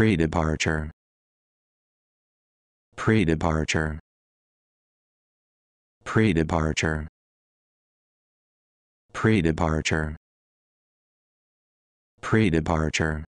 Pre-departure. Pre-departure. Pre-departure. Pre-departure. Pre-departure.